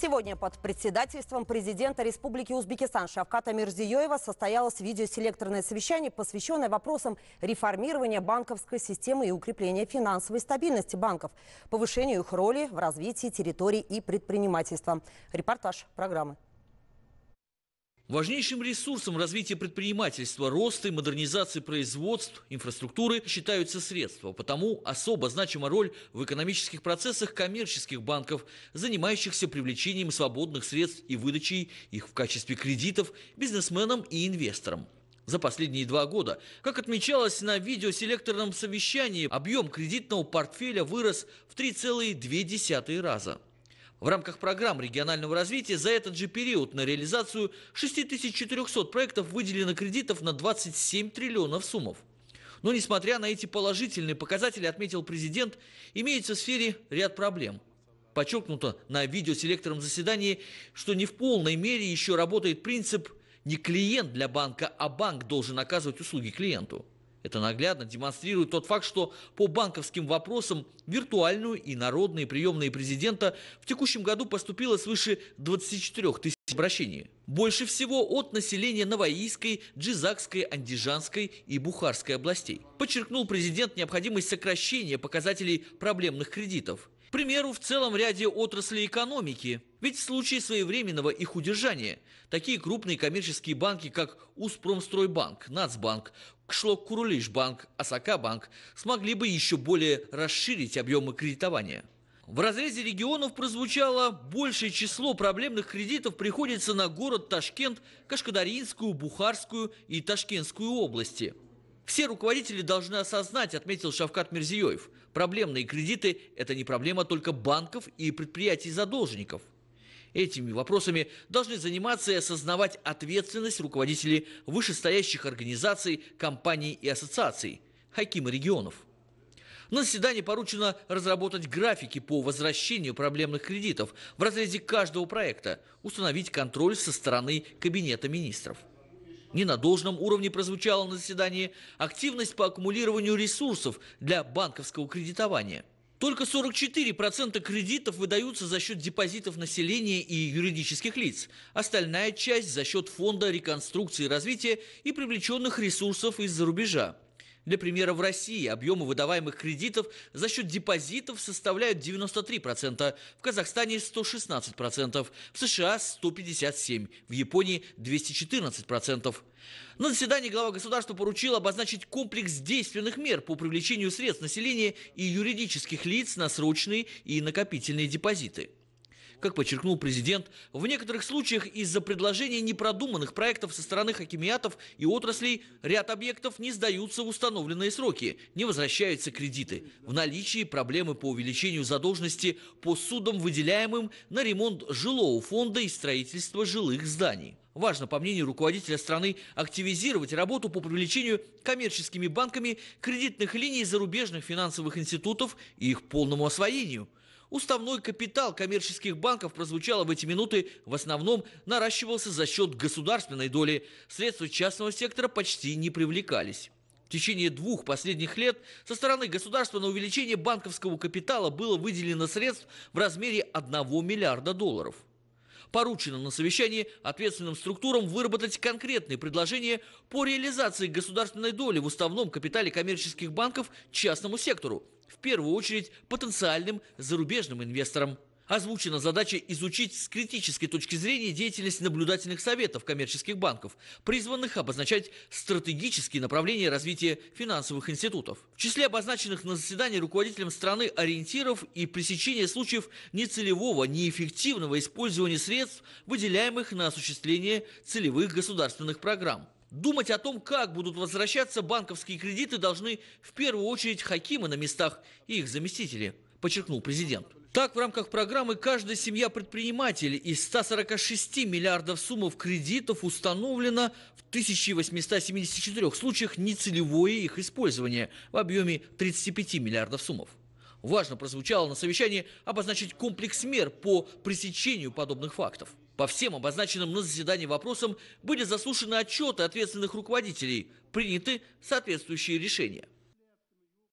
Сегодня под председательством президента Республики Узбекистан Шавката Мирзиёева состоялось видеоселекторное совещание, посвященное вопросам реформирования банковской системы и укрепления финансовой стабильности банков, повышению их роли в развитии территорий и предпринимательства. Репортаж программы. Важнейшим ресурсом развития предпринимательства, роста и модернизации производств, инфраструктуры считаются средства. Потому особо значима роль в экономических процессах коммерческих банков, занимающихся привлечением свободных средств и выдачей их в качестве кредитов бизнесменам и инвесторам за последние два года. Как отмечалось на видеоселекторном совещании, объем кредитного портфеля вырос в 3,2 раза. В рамках программ регионального развития за этот же период на реализацию 6400 проектов выделено кредитов на 27 триллионов суммов. Но несмотря на эти положительные показатели, отметил президент, имеется в сфере ряд проблем. Подчеркнуто на видео с электором заседании, что не в полной мере еще работает принцип «не клиент для банка, а банк должен оказывать услуги клиенту». Это наглядно демонстрирует тот факт, что по банковским вопросам виртуальную и народные приемные президента в текущем году поступило свыше 24 тысяч обращений. Больше всего от населения Новоийской, Джизакской, Андижанской и Бухарской областей. Подчеркнул президент необходимость сокращения показателей проблемных кредитов. К примеру, в целом ряде отраслей экономики. Ведь в случае своевременного их удержания такие крупные коммерческие банки, как Успромстройбанк, Нацбанк, Кшлок-Курулишбанк, осака смогли бы еще более расширить объемы кредитования. В разрезе регионов прозвучало большее число проблемных кредитов приходится на город Ташкент, Кашкадаринскую, Бухарскую и Ташкентскую области – все руководители должны осознать, отметил Шавкат Мерзиёев, проблемные кредиты – это не проблема только банков и предприятий задолжников Этими вопросами должны заниматься и осознавать ответственность руководителей вышестоящих организаций, компаний и ассоциаций, хакимы регионов. На заседании поручено разработать графики по возвращению проблемных кредитов в разрезе каждого проекта, установить контроль со стороны Кабинета министров не на должном уровне прозвучала на заседании активность по аккумулированию ресурсов для банковского кредитования. Только 44% кредитов выдаются за счет депозитов населения и юридических лиц. Остальная часть за счет фонда реконструкции и развития и привлеченных ресурсов из-за рубежа. Для примера, в России объемы выдаваемых кредитов за счет депозитов составляют 93%, в Казахстане 116%, в США 157%, в Японии 214%. На заседании глава государства поручил обозначить комплекс действенных мер по привлечению средств населения и юридических лиц на срочные и накопительные депозиты как подчеркнул президент, в некоторых случаях из-за предложения непродуманных проектов со стороны хакимиатов и отраслей ряд объектов не сдаются в установленные сроки, не возвращаются кредиты. В наличии проблемы по увеличению задолженности по судам, выделяемым на ремонт жилого фонда и строительство жилых зданий. Важно, по мнению руководителя страны, активизировать работу по привлечению коммерческими банками кредитных линий зарубежных финансовых институтов и их полному освоению – Уставной капитал коммерческих банков, прозвучало в эти минуты, в основном наращивался за счет государственной доли. Средства частного сектора почти не привлекались. В течение двух последних лет со стороны государства на увеличение банковского капитала было выделено средств в размере 1 миллиарда долларов. Поручено на совещании ответственным структурам выработать конкретные предложения по реализации государственной доли в уставном капитале коммерческих банков частному сектору – в первую очередь потенциальным зарубежным инвесторам. Озвучена задача изучить с критической точки зрения деятельность наблюдательных советов коммерческих банков, призванных обозначать стратегические направления развития финансовых институтов. В числе обозначенных на заседании руководителям страны ориентиров и пресечения случаев нецелевого, неэффективного использования средств, выделяемых на осуществление целевых государственных программ. Думать о том, как будут возвращаться банковские кредиты, должны в первую очередь хакимы на местах и их заместители, подчеркнул президент. Так, в рамках программы «Каждая семья предприниматель» из 146 миллиардов суммов кредитов установлено в 1874 случаях нецелевое их использование в объеме 35 миллиардов суммов. Важно прозвучало на совещании обозначить комплекс мер по пресечению подобных фактов. По всем обозначенным на заседании вопросам были заслушаны отчеты ответственных руководителей, приняты соответствующие решения.